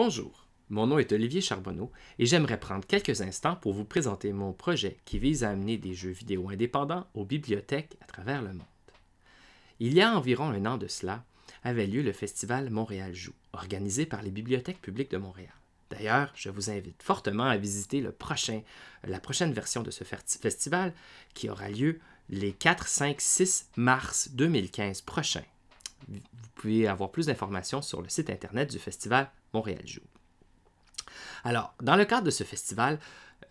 Bonjour, mon nom est Olivier Charbonneau et j'aimerais prendre quelques instants pour vous présenter mon projet qui vise à amener des jeux vidéo indépendants aux bibliothèques à travers le monde. Il y a environ un an de cela, avait lieu le festival Montréal Joue, organisé par les bibliothèques publiques de Montréal. D'ailleurs, je vous invite fortement à visiter le prochain, la prochaine version de ce festival qui aura lieu les 4, 5, 6 mars 2015 prochain. Vous pouvez avoir plus d'informations sur le site internet du festival Montréal joue. Alors, dans le cadre de ce festival,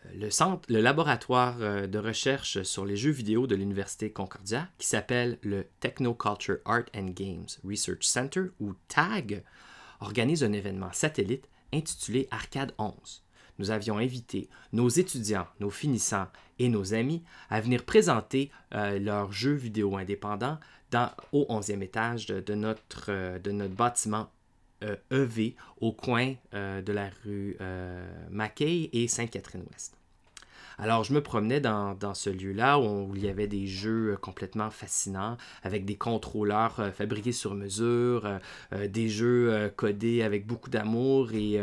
euh, le, centre, le laboratoire euh, de recherche sur les jeux vidéo de l'Université Concordia, qui s'appelle le Technoculture Art and Games Research Center, ou TAG, organise un événement satellite intitulé Arcade 11. Nous avions invité nos étudiants, nos finissants et nos amis à venir présenter euh, leurs jeux vidéo indépendants dans, au 11e étage de, notre, de notre bâtiment EV euh, e au coin euh, de la rue euh, Mackay et Sainte-Catherine-Ouest. Alors, je me promenais dans, ce lieu-là où, il y avait des jeux complètement fascinants avec des contrôleurs fabriqués sur mesure, des jeux codés avec beaucoup d'amour et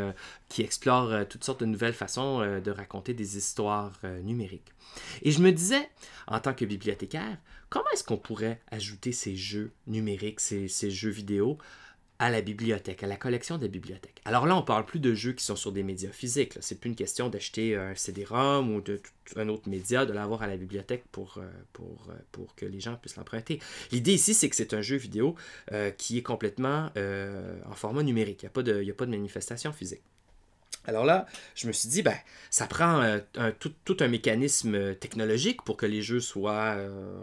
qui explorent toutes sortes de nouvelles façons de raconter des histoires numériques. Et je me disais, en tant que bibliothécaire, comment est-ce qu'on pourrait ajouter ces jeux numériques, ces jeux vidéo à la bibliothèque, à la collection des bibliothèques. Alors là, on parle plus de jeux qui sont sur des médias physiques. C'est plus une question d'acheter un CD-ROM ou de un autre média, de l'avoir à la bibliothèque pour, euh, pour, euh, pour que les gens puissent l'emprunter. L'idée ici, c'est que c'est un jeu vidéo euh, qui est complètement en format numérique. Il n'y a, a, pas de manifestation physique. Alors là, je me suis dit, ben, ça prend euh, tout, un mécanisme euh, technologique pour que les jeux soient, euh,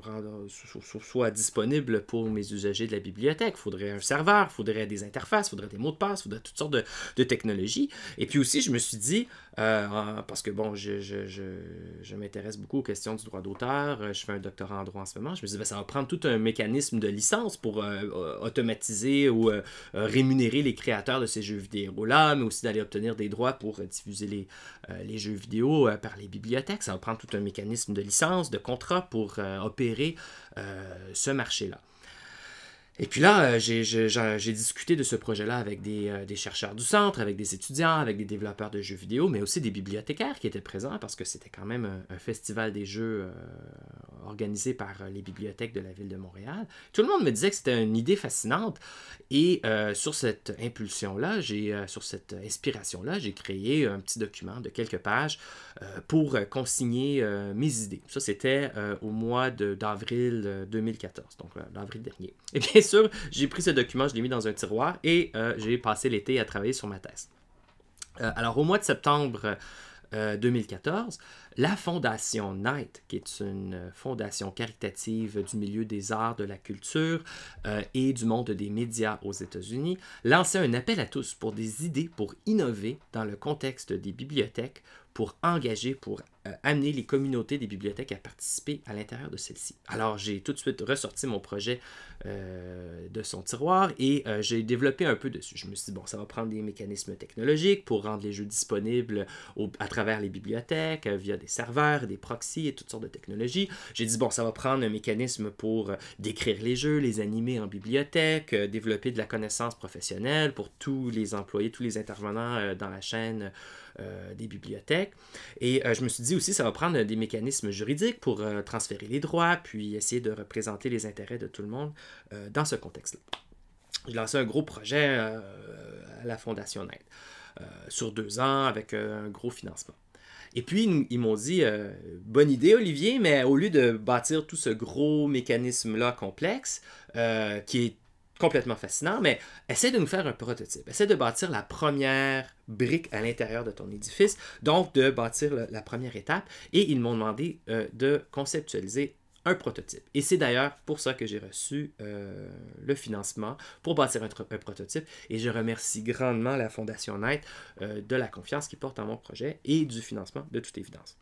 soient disponibles pour mes usagers de la bibliothèque. Il faudrait un serveur, il faudrait des interfaces, il faudrait des mots de passe, il faudrait toutes sortes de, technologies. Et puis aussi, je me suis dit, parce que bon, je, je, m'intéresse beaucoup aux questions du droit d'auteur, je fais un doctorat en droit en ce moment, je me suis dit, ben, ça va prendre tout un mécanisme de licence pour automatiser ou rémunérer les créateurs de ces jeux vidéo-là, mais aussi d'aller obtenir des droits pour diffuser les, euh, les jeux vidéo euh, par les bibliothèques. Ça va prendre tout un mécanisme de licence, de contrat pour euh, opérer ce marché-là. Et puis là, euh, j'ai discuté de ce projet-là avec euh, des, chercheurs du centre, avec des étudiants, avec des développeurs de jeux vidéo, mais aussi des bibliothécaires qui étaient présents parce que c'était quand même un, festival des jeux euh, organisé par les bibliothèques de la ville de Montréal. Tout le monde me disait que c'était une idée fascinante et sur cette impulsion-là, j'ai sur cette inspiration-là, j'ai créé un petit document de quelques pages pour consigner mes idées. Ça, c'était au mois d'avril 2014, donc l'avril dernier. Et eh bien, bien sûr, j'ai pris ce document, je l'ai mis dans un tiroir et euh, j'ai passé l'été à travailler sur ma thèse. Euh, alors, au mois de septembre 2014, euh, la Fondation Knight, qui est une fondation caritative du milieu des arts, de la culture et du monde des médias aux États-Unis, lançait un appel à tous pour des idées pour innover dans le contexte des bibliothèques, pour engager, pour euh, amener les communautés des bibliothèques à participer à l'intérieur de celle-ci. Alors, j'ai tout de suite ressorti mon projet euh, de son tiroir et euh, j'ai développé un peu dessus. Je me suis dit, bon, ça va prendre des mécanismes technologiques pour rendre les jeux disponibles à travers les bibliothèques, via des serveurs, des proxys et toutes sortes de technologies. J'ai dit, bon, ça va prendre un mécanisme pour décrire les jeux, les animer en bibliothèque, développer de la connaissance professionnelle pour tous les employés, tous les intervenants dans la chaîne des bibliothèques. Et je me suis dit, aussi, ça va prendre des mécanismes juridiques pour euh, transférer les droits, puis essayer de représenter les intérêts de tout le monde euh, dans ce contexte-là. J'ai lancé un gros projet euh, à la Fondation Ned sur deux ans avec un gros financement. Et puis, ils m'ont dit, bonne idée, Olivier, mais au lieu de bâtir tout ce gros mécanisme-là complexe, qui est complètement fascinant, mais essaie de nous faire un prototype. Essaie de bâtir la première brique à l'intérieur de ton édifice, donc de bâtir la première étape. Et ils m'ont demandé euh, de conceptualiser un prototype. Et c'est d'ailleurs pour ça que j'ai reçu euh, le financement pour bâtir un, prototype. Et je remercie grandement la Fondation Net euh, de la confiance qu'ils portent en mon projet et du financement de toute évidence.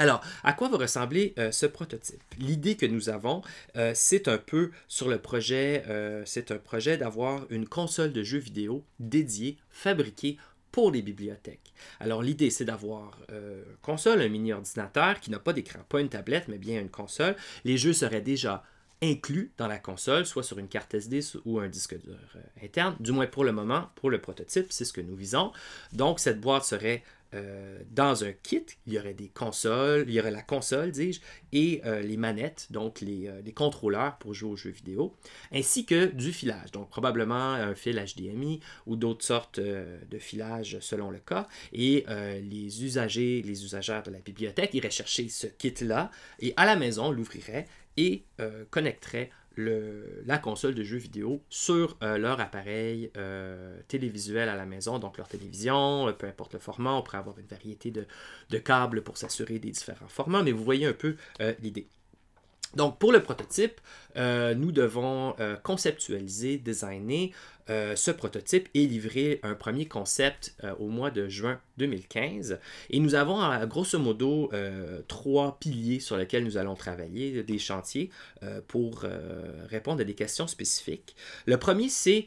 Alors, à quoi va ressembler euh, ce prototype? L'idée que nous avons, euh, c'est un peu sur le projet, euh, c'est un projet d'avoir une console de jeux vidéo dédiée, fabriquée pour les bibliothèques. Alors l'idée, c'est d'avoir une console, un mini-ordinateur qui n'a pas d'écran, pas une tablette, mais bien une console. Les jeux seraient déjà inclus dans la console, soit sur une carte SD ou un disque dur interne. Du moins pour le moment, pour le prototype, c'est ce que nous visons. Donc cette boîte serait euh, dans un kit, il y aurait des consoles, il y aurait la console, dis-je, et euh, les manettes, donc euh, les, contrôleurs pour jouer aux jeux vidéo, ainsi que du filage, donc probablement un fil HDMI ou d'autres sortes de filage selon le cas. Et les usagers, les usagères de la bibliothèque iraient chercher ce kit-là et à la maison l'ouvriraient et connecteraient la console de jeux vidéo sur euh, leur appareil euh, télévisuel à la maison, donc leur télévision, euh, peu importe le format, on pourrait avoir une variété de, câbles pour s'assurer des différents formats, mais vous voyez un peu l'idée. Donc pour le prototype, nous devons conceptualiser, designer euh, ce prototype est livré un premier concept euh, au mois de juin 2015. Et nous avons grosso modo euh, trois piliers sur lesquels nous allons travailler, des chantiers pour répondre à des questions spécifiques. Le premier, c'est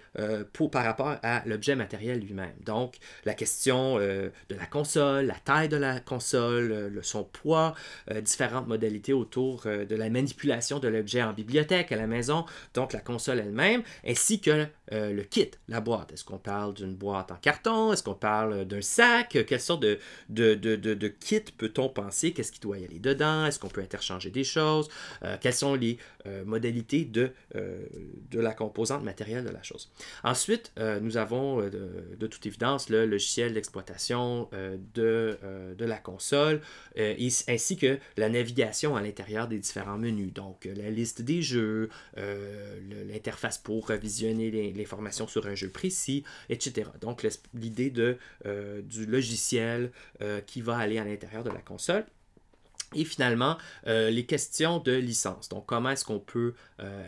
pour par rapport à l'objet matériel lui-même. Donc, la question de la console, la taille de la console, le, son poids, différentes modalités autour de la manipulation de l'objet en bibliothèque, à la maison, donc la console elle-même, ainsi que le kit, la boîte. Est-ce qu'on parle d'une boîte en carton? Est-ce qu'on parle d'un sac? Quelle sorte de, de, kit peut-on penser? Qu'est-ce qui doit y aller dedans? Est-ce qu'on peut interchanger des choses? Euh, quelles sont les euh, modalités euh, de, la composante matérielle de la chose? Ensuite, nous avons de, toute évidence le logiciel d'exploitation de, la console, ainsi que la navigation à l'intérieur des différents menus. Donc, la liste des jeux, l'interface pour visionner l'information sur un jeu précis, etc. Donc l'idée euh, du logiciel euh, qui va aller à l'intérieur de la console. Et finalement, euh, les questions de licence. Donc, comment est-ce qu'on peut, euh,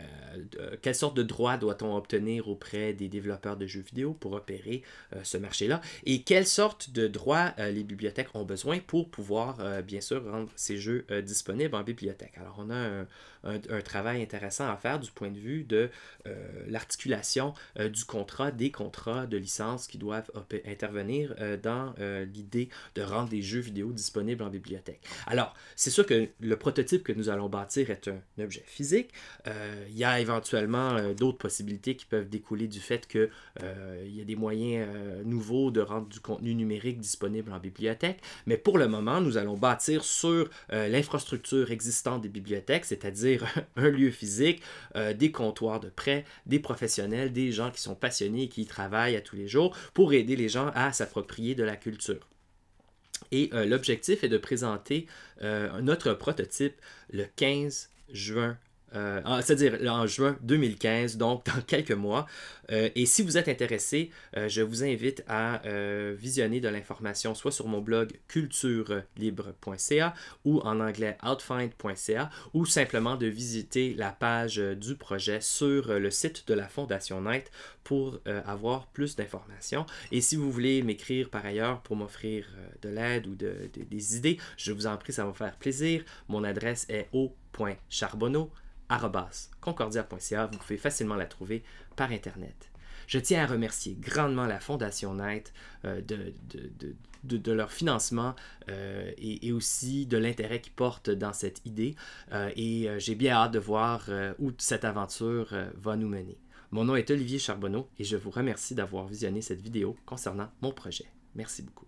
quelle sorte de droit doit-on obtenir auprès des développeurs de jeux vidéo pour opérer euh, ce marché-là? Et quelle sorte de droits les bibliothèques ont besoin pour pouvoir, bien sûr, rendre ces jeux disponibles en bibliothèque? Alors, on a un, un, travail intéressant à faire du point de vue de l'articulation du contrat, des contrats de licence qui doivent intervenir dans l'idée de rendre des jeux vidéo disponibles en bibliothèque. Alors, c'est sûr que le prototype que nous allons bâtir est un objet physique. Euh, il y a éventuellement euh, d'autres possibilités qui peuvent découler du fait qu'il euh, y a des moyens nouveaux de rendre du contenu numérique disponible en bibliothèque. Mais pour le moment, nous allons bâtir sur l'infrastructure existante des bibliothèques, c'est-à-dire un lieu physique, des comptoirs de prêt, des professionnels, des gens qui sont passionnés et qui y travaillent à tous les jours pour aider les gens à s'approprier de la culture. Et euh, l'objectif est de présenter euh, notre prototype le 15 juin euh, ah, c'est-à-dire en juin 2015, donc dans quelques mois. Euh, et si vous êtes intéressé, euh, je vous invite à visionner de l'information soit sur mon blog culturelibre.ca ou en anglais outfind.ca ou simplement de visiter la page du projet sur le site de la Fondation Knight pour avoir plus d'informations. Et si vous voulez m'écrire par ailleurs pour m'offrir de l'aide ou des idées, je vous en prie, ça va me faire plaisir. Mon adresse est au concordia.ca. Vous pouvez facilement la trouver par Internet. Je tiens à remercier grandement la Fondation Net euh, de, leur financement euh, et, aussi de l'intérêt qu'ils portent dans cette idée. Euh, et j'ai bien hâte de voir où cette aventure va nous mener. Mon nom est Olivier Charbonneau et je vous remercie d'avoir visionné cette vidéo concernant mon projet. Merci beaucoup.